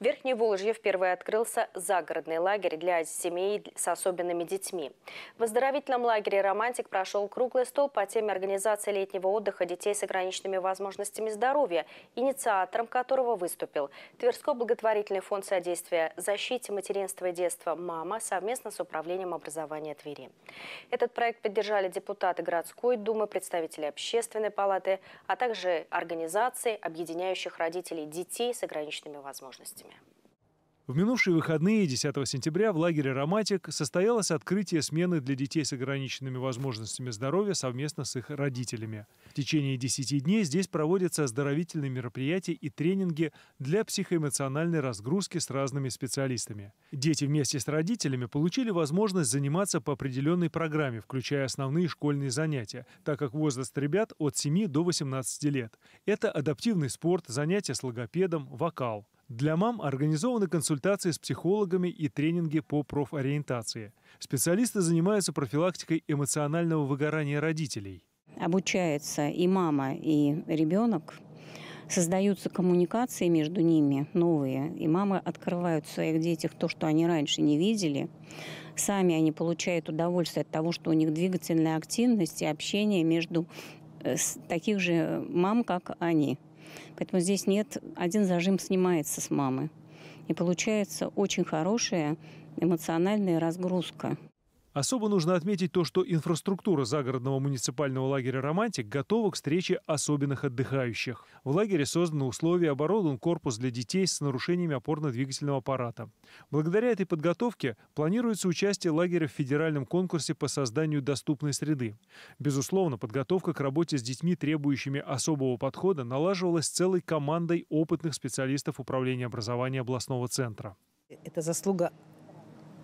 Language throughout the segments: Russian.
В Верхней Волжье впервые открылся загородный лагерь для семей с особенными детьми. В оздоровительном лагере «Романтик» прошел круглый стол по теме организации летнего отдыха детей с ограниченными возможностями здоровья, инициатором которого выступил Тверской благотворительный фонд содействия защите материнства и детства «Мама» совместно с Управлением образования Твери. Этот проект поддержали депутаты городской думы, представители общественной палаты, а также организации, объединяющих родителей детей с ограниченными возможностями. В минувшие выходные 10 сентября в лагере «Роматик» состоялось открытие смены для детей с ограниченными возможностями здоровья совместно с их родителями. В течение 10 дней здесь проводятся оздоровительные мероприятия и тренинги для психоэмоциональной разгрузки с разными специалистами. Дети вместе с родителями получили возможность заниматься по определенной программе, включая основные школьные занятия, так как возраст ребят от 7 до 18 лет. Это адаптивный спорт, занятия с логопедом, вокал. Для мам организованы консультации с психологами и тренинги по профориентации. Специалисты занимаются профилактикой эмоционального выгорания родителей. Обучается и мама, и ребенок. Создаются коммуникации между ними новые, и мамы открывают в своих детях то, что они раньше не видели. Сами они получают удовольствие от того, что у них двигательная активность и общение между э, таких же мам, как они. Поэтому здесь нет, один зажим снимается с мамы. И получается очень хорошая эмоциональная разгрузка Особо нужно отметить то, что инфраструктура загородного муниципального лагеря «Романтик» готова к встрече особенных отдыхающих. В лагере созданы условия, оборудован корпус для детей с нарушениями опорно-двигательного аппарата. Благодаря этой подготовке планируется участие лагеря в федеральном конкурсе по созданию доступной среды. Безусловно, подготовка к работе с детьми, требующими особого подхода, налаживалась целой командой опытных специалистов Управления образования областного центра. Это заслуга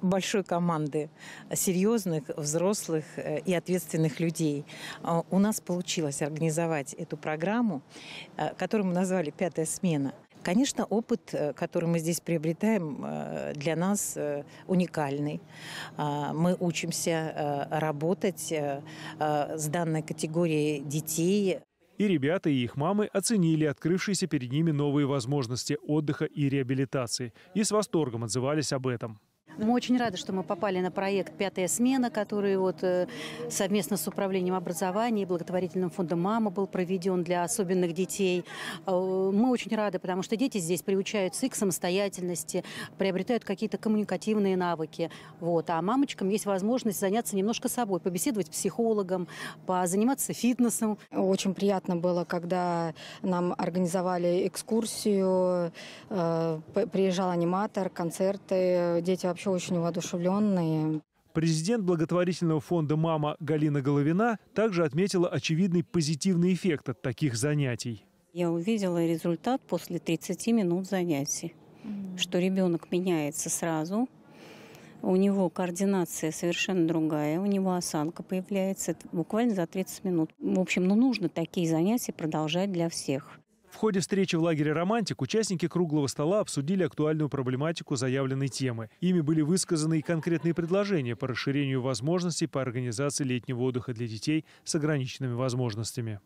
большой команды серьезных, взрослых э, и ответственных людей. А, у нас получилось организовать эту программу, э, которую мы назвали «Пятая смена». Конечно, опыт, э, который мы здесь приобретаем, для нас уникальный. А, мы учимся работать с данной категорией детей. И ребята, и их мамы оценили открывшиеся перед ними новые возможности отдыха и реабилитации и с восторгом отзывались об этом. Мы очень рады, что мы попали на проект «Пятая смена», который вот э, совместно с Управлением образования и благотворительным фондом «Мама» был проведен для особенных детей. Э, мы очень рады, потому что дети здесь приучаются и к самостоятельности, приобретают какие-то коммуникативные навыки. Вот. А мамочкам есть возможность заняться немножко собой, побеседовать с психологом, позаниматься фитнесом. Очень приятно было, когда нам организовали экскурсию, э, приезжал аниматор, концерты, дети вообще вообще очень воодушевленные. Президент благотворительного фонда «Мама» Галина Головина также отметила очевидный позитивный эффект от таких занятий. Я увидела результат после 30 минут занятий, mm-hmm. что ребенок меняется сразу, у него координация совершенно другая, у него осанка появляется буквально за 30 минут. В общем, ну, нужно такие занятия продолжать для всех. В ходе встречи в лагере «Романтик» участники круглого стола обсудили актуальную проблематику заявленной темы. Ими были высказаны и конкретные предложения по расширению возможностей по организации летнего отдыха для детей с ограниченными возможностями.